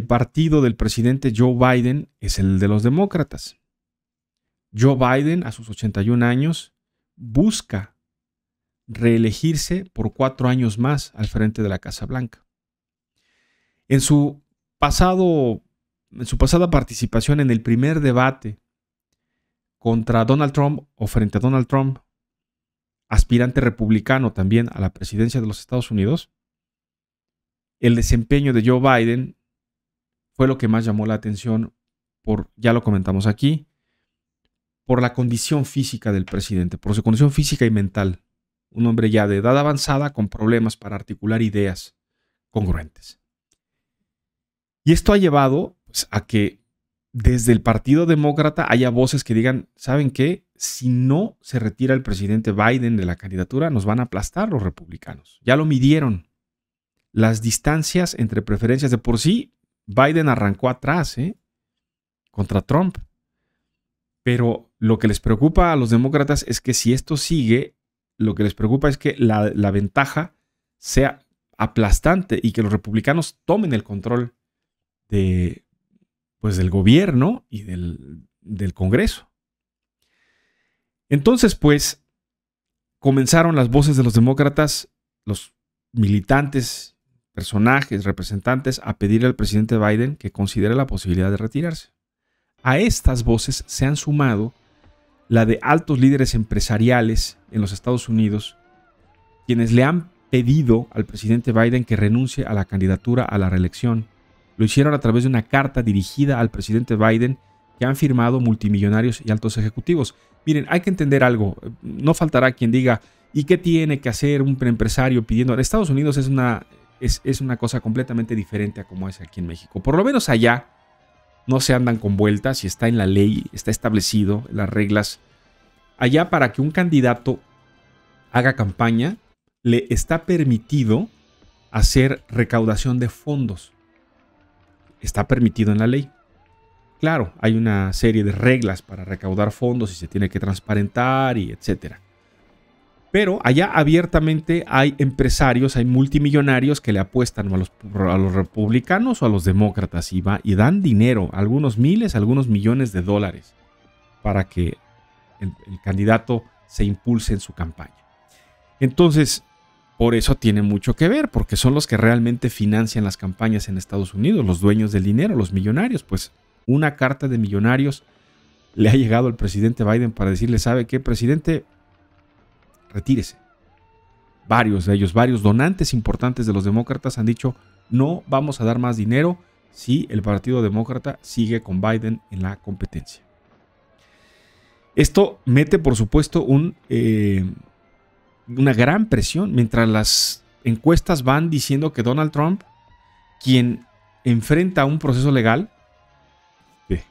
El partido del presidente Joe Biden es el de los demócratas. Joe Biden, a sus 81 años, busca reelegirse por cuatro años más al frente de la Casa Blanca. En su, pasado, en su pasada participación en el primer debate contra Donald Trump o frente a Donald Trump, aspirante republicano también a la presidencia de los Estados Unidos, el desempeño de Joe Biden fue lo que más llamó la atención por, ya lo comentamos aquí, por la condición física del presidente, por su condición física y mental. Un hombre ya de edad avanzada con problemas para articular ideas congruentes. Y esto ha llevado pues, a que desde el Partido Demócrata haya voces que digan, ¿saben qué? Si no se retira el presidente Biden de la candidatura, nos van a aplastar los republicanos. Ya lo midieron. Las distancias entre preferencias de por sí Biden arrancó atrás ¿eh? contra Trump. Pero lo que les preocupa a los demócratas es que si esto sigue, lo que les preocupa es que la, la ventaja sea aplastante y que los republicanos tomen el control de, pues, del gobierno y del, del Congreso. Entonces, pues, comenzaron las voces de los demócratas, los militantes personajes, representantes, a pedirle al presidente Biden que considere la posibilidad de retirarse. A estas voces se han sumado la de altos líderes empresariales en los Estados Unidos, quienes le han pedido al presidente Biden que renuncie a la candidatura a la reelección. Lo hicieron a través de una carta dirigida al presidente Biden que han firmado multimillonarios y altos ejecutivos. Miren, hay que entender algo. No faltará quien diga, ¿y qué tiene que hacer un empresario pidiendo? Estados Unidos es una es, una cosa completamente diferente a como es aquí en México. Por lo menos allá no se andan con vueltas y está en la ley, está establecido las reglas. Allá para que un candidato haga campaña, le está permitido hacer recaudación de fondos. Está permitido en la ley. Claro, hay una serie de reglas para recaudar fondos y se tiene que transparentar y etcétera. Pero allá abiertamente hay empresarios, hay multimillonarios que le apuestan a los, republicanos o a los demócratas y, dan dinero, algunos miles, algunos millones de dólares, para que el, el candidato se impulse en su campaña. Entonces, por eso tiene mucho que ver, porque son los que realmente financian las campañas en Estados Unidos, los dueños del dinero, los millonarios. Pues una carta de millonarios le ha llegado al presidente Biden para decirle, ¿sabe qué, presidente? retírese. Varios de ellos, varios donantes importantes de los demócratas han dicho, no vamos a dar más dinero si el Partido Demócrata sigue con Biden en la competencia. Esto mete, por supuesto, un, eh, una gran presión mientras las encuestas van diciendo que Donald Trump, quien enfrenta un proceso legal, eh,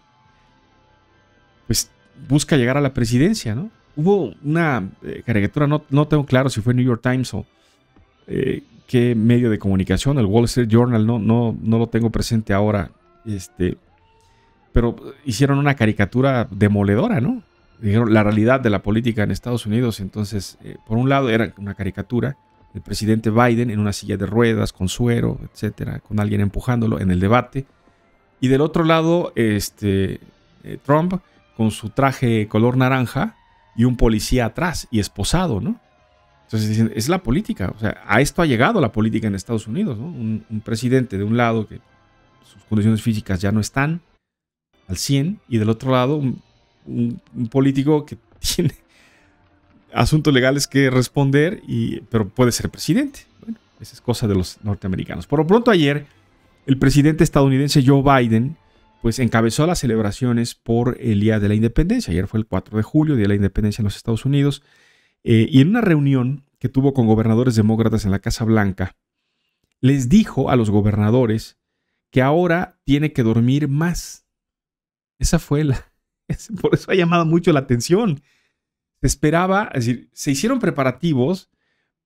pues busca llegar a la presidencia, ¿no? Hubo una eh, caricatura, no, tengo claro si fue New York Times o eh, qué medio de comunicación, el Wall Street Journal, no, no, no lo tengo presente ahora, este, pero hicieron una caricatura demoledora, ¿no? Dijeron la realidad de la política en Estados Unidos, entonces, eh, por un lado era una caricatura, el presidente Biden en una silla de ruedas, con suero, etcétera, con alguien empujándolo en el debate, y del otro lado, este, Trump con su traje color naranja, y un policía atrás y esposado, ¿no? Entonces dicen, es la política, o sea, a esto ha llegado la política en Estados Unidos, ¿no? Un, presidente de un lado que sus condiciones físicas ya no están al 100 y del otro lado un, político que tiene asuntos legales que responder, y, pero puede ser presidente. Bueno, esa es cosa de los norteamericanos. Por lo pronto ayer, el presidente estadounidense Joe Biden pues encabezó las celebraciones por el Día de la Independencia. Ayer fue el 4 de julio, Día de la Independencia en los Estados Unidos. Eh, y en una reunión que tuvo con gobernadores demócratas en la Casa Blanca, les dijo a los gobernadores que ahora tiene que dormir más. Esa fue la... Por eso ha llamado mucho la atención. Se esperaba, es decir, se hicieron preparativos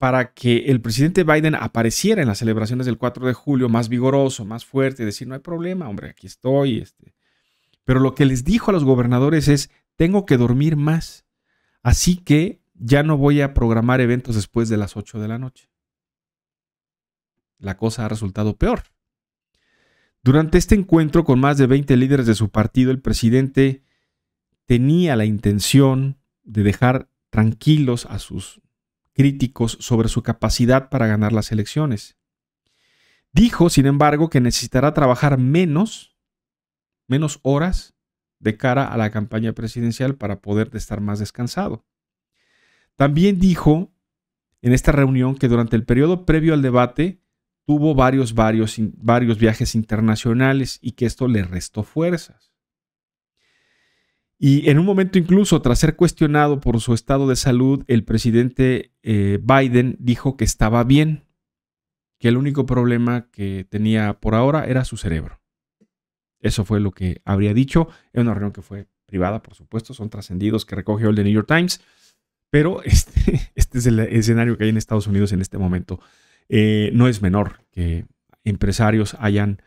para que el presidente Biden apareciera en las celebraciones del 4 de julio más vigoroso, más fuerte, decir, no hay problema, hombre, aquí estoy. Este. Pero lo que les dijo a los gobernadores es, tengo que dormir más. Así que ya no voy a programar eventos después de las 8 de la noche. La cosa ha resultado peor. Durante este encuentro con más de 20 líderes de su partido, el presidente tenía la intención de dejar tranquilos a sus críticos sobre su capacidad para ganar las elecciones. Dijo, sin embargo, que necesitará trabajar menos, menos horas de cara a la campaña presidencial para poder estar más descansado. También dijo en esta reunión que durante el periodo previo al debate tuvo varios, varios, varios viajes internacionales y que esto le restó fuerzas. Y en un momento incluso, tras ser cuestionado por su estado de salud, el presidente eh, Biden dijo que estaba bien, que el único problema que tenía por ahora era su cerebro. Eso fue lo que habría dicho en una reunión que fue privada, por supuesto, son trascendidos que recogió el The New York Times, pero este, este, es el escenario que hay en Estados Unidos en este momento. Eh, no es menor que empresarios hayan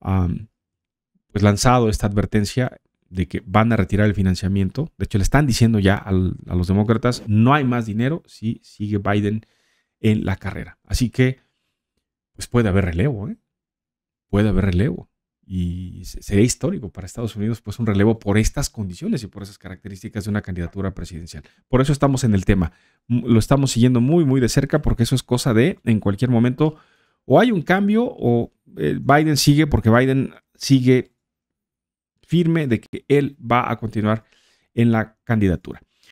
pues, lanzado esta advertencia de que van a retirar el financiamiento. De hecho, le están diciendo ya a los demócratas, no hay más dinero si sigue Biden en la carrera. Así que, pues puede haber relevo, ¿eh? Puede haber relevo. Y sería histórico para Estados Unidos, pues un relevo por estas condiciones y por esas características de una candidatura presidencial. Por eso estamos en el tema. Lo estamos siguiendo muy, muy de cerca porque eso es cosa de, en cualquier momento, o hay un cambio o eh, Biden sigue porque Biden sigue firme de que él va a continuar en la candidatura.